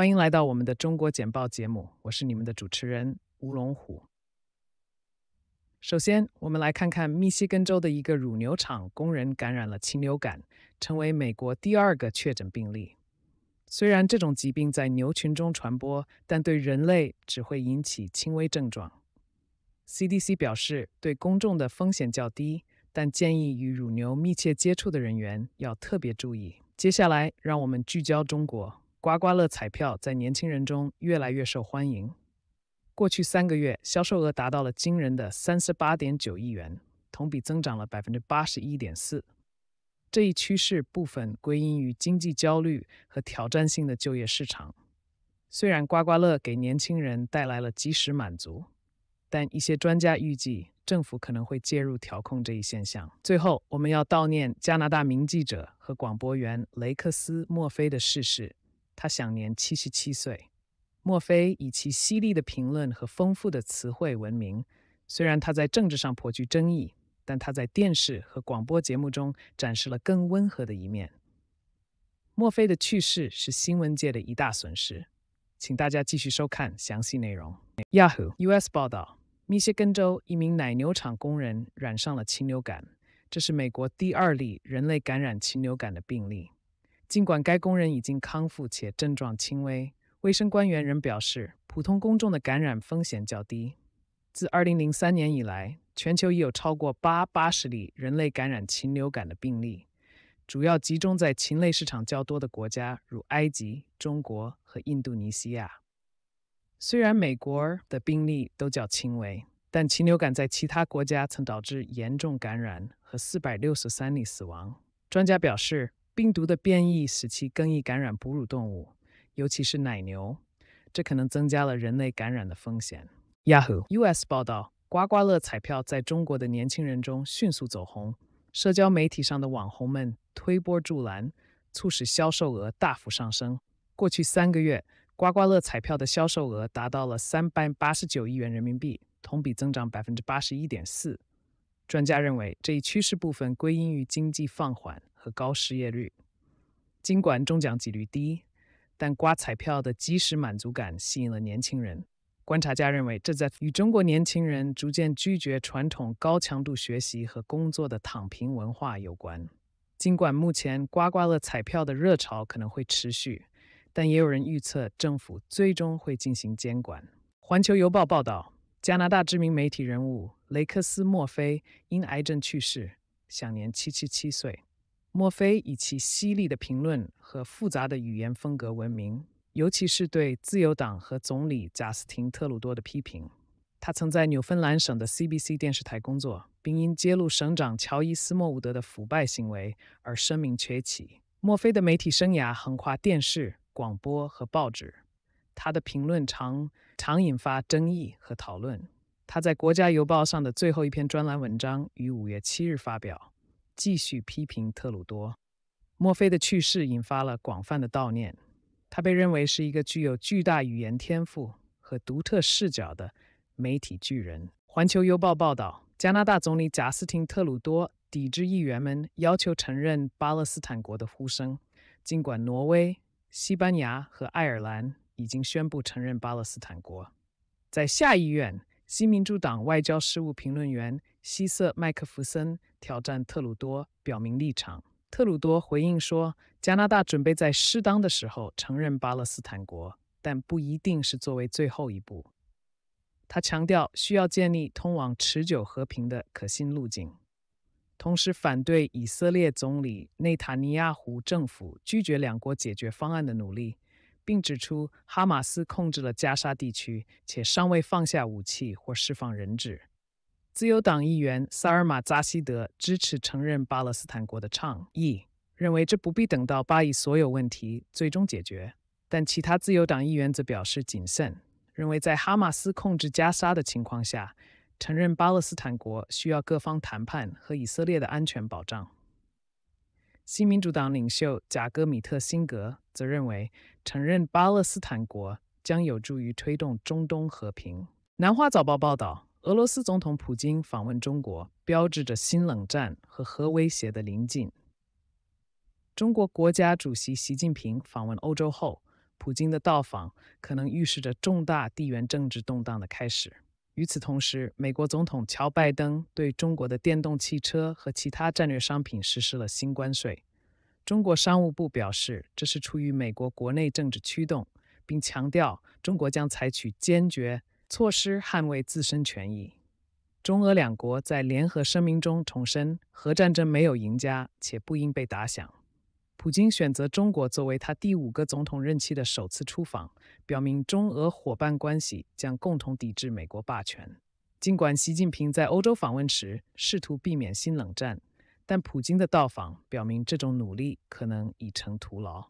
欢迎来到我们的中国简报节目，我是你们的主持人吴龙虎。首先，我们来看看密西根州的一个乳牛场工人感染了禽流感，成为美国第二个确诊病例。虽然这种疾病在牛群中传播，但对人类只会引起轻微症状。CDC 表示，对公众的风险较低，但建议与乳牛密切接触的人员要特别注意。接下来，让我们聚焦中国。刮刮乐彩票在年轻人中越来越受欢迎。过去三个月，销售额达到了惊人的三十八点九亿元，同比增长了百分之八十一点四。这一趋势部分归因于经济焦虑和挑战性的就业市场。虽然刮刮乐给年轻人带来了及时满足，但一些专家预计政府可能会介入调控这一现象。最后，我们要悼念加拿大名记者和广播员雷克斯·墨菲的逝世。他享年七十七岁。墨菲以其犀利的评论和丰富的词汇闻名。虽然他在政治上颇具争议，但他在电视和广播节目中展示了更温和的一面。墨菲的去世是新闻界的一大损失。请大家继续收看详细内容。Yahoo US 报道：密歇根州一名奶牛场工人染上了禽流感，这是美国第二例人类感染禽流感的病例。尽管该工人已经康复且症状轻微，卫生官员仍表示，普通公众的感染风险较低。自2003年以来，全球已有超过八八十例人类感染禽流感的病例，主要集中在禽类市场较多的国家，如埃及、中国和印度尼西亚。虽然美国的病例都较轻微，但禽流感在其他国家曾导致严重感染和463例死亡。专家表示。病毒的变异使其更易感染哺乳动物，尤其是奶牛，这可能增加了人类感染的风险。Yahoo US 报道，刮刮乐彩票在中国的年轻人中迅速走红，社交媒体上的网红们推波助澜，促使销售额大幅上升。过去三个月，刮刮乐彩票的销售额达到了三百八十九亿元人民币，同比增长百分之八十一点四。专家认为，这一趋势部分归因于经济放缓。和高失业率，尽管中奖几率低，但刮彩票的即时满足感吸引了年轻人。观察家认为，这在与中国年轻人逐渐拒绝传统高强度学习和工作的“躺平”文化有关。尽管目前刮刮乐彩票的热潮可能会持续，但也有人预测政府最终会进行监管。《环球邮报》报道，加拿大知名媒体人物雷克斯·墨菲因癌症去世，享年七七七岁。墨菲以其犀利的评论和复杂的语言风格闻名，尤其是对自由党和总理贾斯廷·特鲁多的批评。他曾在纽芬兰省的 CBC 电视台工作，并因揭露省长乔伊斯·莫伍德的腐败行为而声名鹊起。墨菲的媒体生涯横跨电视、广播和报纸，他的评论常常引发争议和讨论。他在《国家邮报》上的最后一篇专栏文章于五月七日发表。继续批评特鲁多。墨菲的去世引发了广泛的悼念。他被认为是一个具有巨大语言天赋和独特视角的媒体巨人。环球邮报报道，加拿大总理贾斯汀·特鲁多抵制议员们要求承认巴勒斯坦国的呼声，尽管挪威、西班牙和爱尔兰已经宣布承认巴勒斯坦国。在下议院。新民主党外交事务评论员希瑟麦克弗森挑战特鲁多表明立场。特鲁多回应说：“加拿大准备在适当的时候承认巴勒斯坦国，但不一定是作为最后一步。”他强调需要建立通往持久和平的可信路径，同时反对以色列总理内塔尼亚胡政府拒绝两国解决方案的努力。并指出，哈马斯控制了加沙地区，且尚未放下武器或释放人质。自由党议员萨尔马扎希德支持承认巴勒斯坦国的倡议，认为这不必等到巴以所有问题最终解决。但其他自由党议员则表示谨慎，认为在哈马斯控制加沙的情况下，承认巴勒斯坦国需要各方谈判和以色列的安全保障。新民主党领袖贾戈米特辛格则认为，承认巴勒斯坦国将有助于推动中东和平。《南华早报》报道，俄罗斯总统普京访问中国，标志着新冷战和核威胁的临近。中国国家主席习近平访问欧洲后，普京的到访可能预示着重大地缘政治动荡的开始。与此同时，美国总统乔·拜登对中国的电动汽车和其他战略商品实施了新关税。中国商务部表示，这是出于美国国内政治驱动，并强调中国将采取坚决措施捍卫自身权益。中俄两国在联合声明中重申，核战争没有赢家，且不应被打响。普京选择中国作为他第五个总统任期的首次出访，表明中俄伙伴关系将共同抵制美国霸权。尽管习近平在欧洲访问时试图避免新冷战，但普京的到访表明这种努力可能已成徒劳。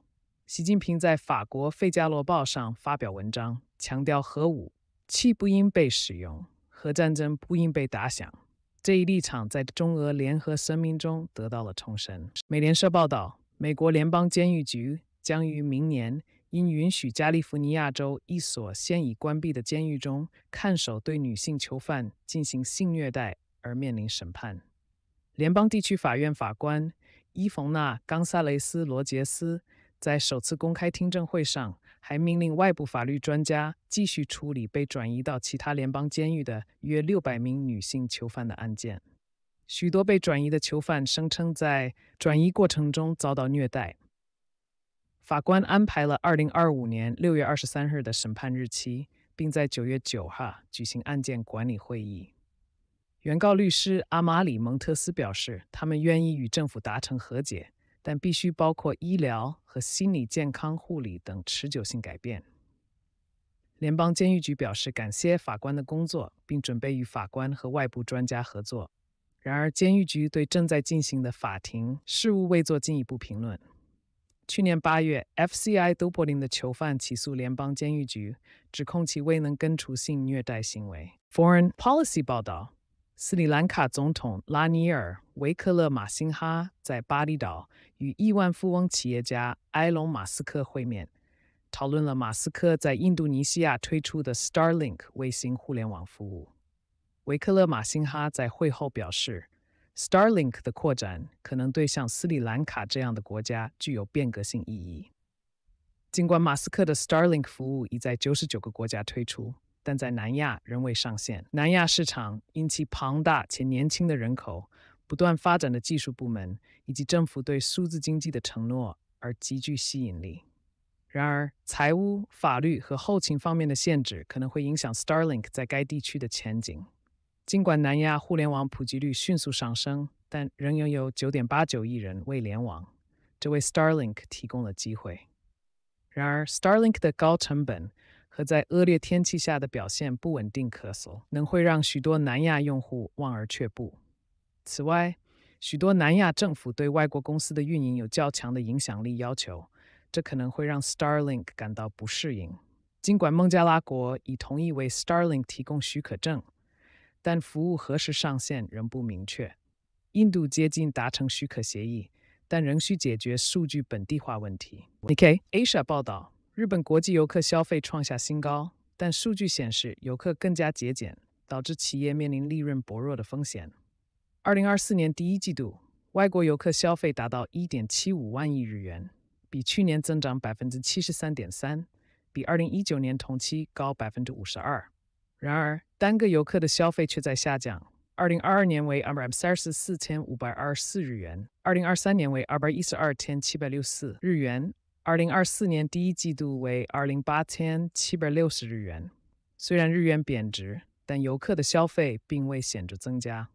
习近平在法国《费加罗报》上发表文章，强调核武器不应被使用，核战争不应被打响。这一立场在中俄联合声明中得到了重申。美联社报道。美国联邦监狱局将于明年因允许加利福尼亚州一所现已关闭的监狱中看守对女性囚犯进行性虐待而面临审判。联邦地区法院法官伊冯娜·冈萨雷斯·罗杰斯在首次公开听证会上，还命令外部法律专家继续处理被转移到其他联邦监狱的约600名女性囚犯的案件。许多被转移的囚犯声称，在转移过程中遭到虐待。法官安排了二零二五年六月二十三日的审判日期，并在九月九号举行案件管理会议。原告律师阿马里蒙特斯表示，他们愿意与政府达成和解，但必须包括医疗和心理健康护理等持久性改变。联邦监狱局表示感谢法官的工作，并准备与法官和外部专家合作。然而，监狱局对正在进行的法庭事务未做进一步评论。去年八月，F.C.I. 都柏林的囚犯起诉联邦监狱局，指控其未能根除性虐待行为。Foreign Policy 报道，斯里兰卡总统拉尼尔·维克勒马辛哈在巴厘岛与亿万富翁企业家埃隆·马斯克会面，讨论了马斯克在印度尼西亚推出的 Starlink 卫星互联网服务。维克勒马辛哈在会后表示，Starlink 的扩展可能对像斯里兰卡这样的国家具有变革性意义。尽管马斯克的 Starlink 服务已在九十九个国家推出，但在南亚仍未上线。南亚市场因其庞大且年轻的人口、不断发展的技术部门以及政府对数字经济的承诺而极具吸引力。然而，财务、法律和后勤方面的限制可能会影响 Starlink 在该地区的前景。尽管南亚互联网普及率迅速上升，但仍拥有九点八九亿人未联网，这为 Starlink 提供了机会。然而，Starlink 的高成本和在恶劣天气下的表现不稳定、咳嗽，会让许多南亚用户望而却步。此外，许多南亚政府对外国公司的运营有较强的影响力要求，这可能会让 Starlink 感到不适应。尽管孟加拉国已同意为 Starlink 提供许可证。但服务何时上线仍不明确。印度接近达成许可协议，但仍需解决数据本地化问题。Nikkei Asia 报道，日本国际游客消费创下新高，但数据显示游客更加节俭，导致企业面临利润薄弱的风险。二零二四年第一季度，外国游客消费达到一点七五万亿日元，比去年增长百分之七十三点三，比二零一九年同期高百分之五十二。然而，单个游客的消费却在下降。2022年为四千五4 5 2 4日元，2023年为212,764日元，2024年第一季度为208,760日元。虽然日元贬值，但游客的消费并未显著增加。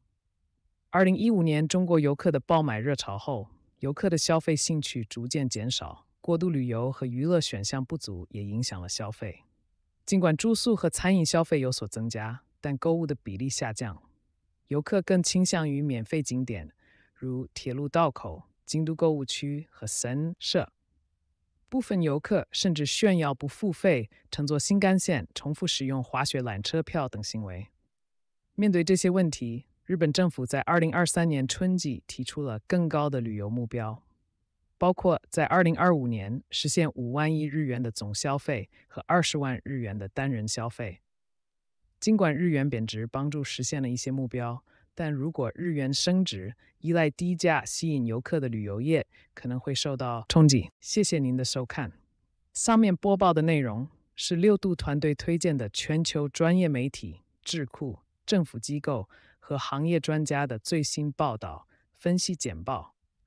2015年中国游客的爆买热潮后，游客的消费兴趣逐渐减少，过度旅游和娱乐选项不足也影响了消费。尽管住宿和餐饮消费有所增加，但购物的比例下降。游客更倾向于免费景点，如铁路道口、京都购物区和神社。部分游客甚至炫耀不付费乘坐新干线、重复使用滑雪缆车票等行为。面对这些问题，日本政府在2023年春季提出了更高的旅游目标。包括在二零二五年实现五万亿日元的总消费和二十万日元的单人消费。尽管日元贬值帮助实现了一些目标，但如果日元升值，依赖低价吸引游客的旅游业可能会受到冲击。谢谢您的收看。上面播报的内容是六度团队推荐的全球专业媒体、智库、政府机构和行业专家的最新报道、分析简报。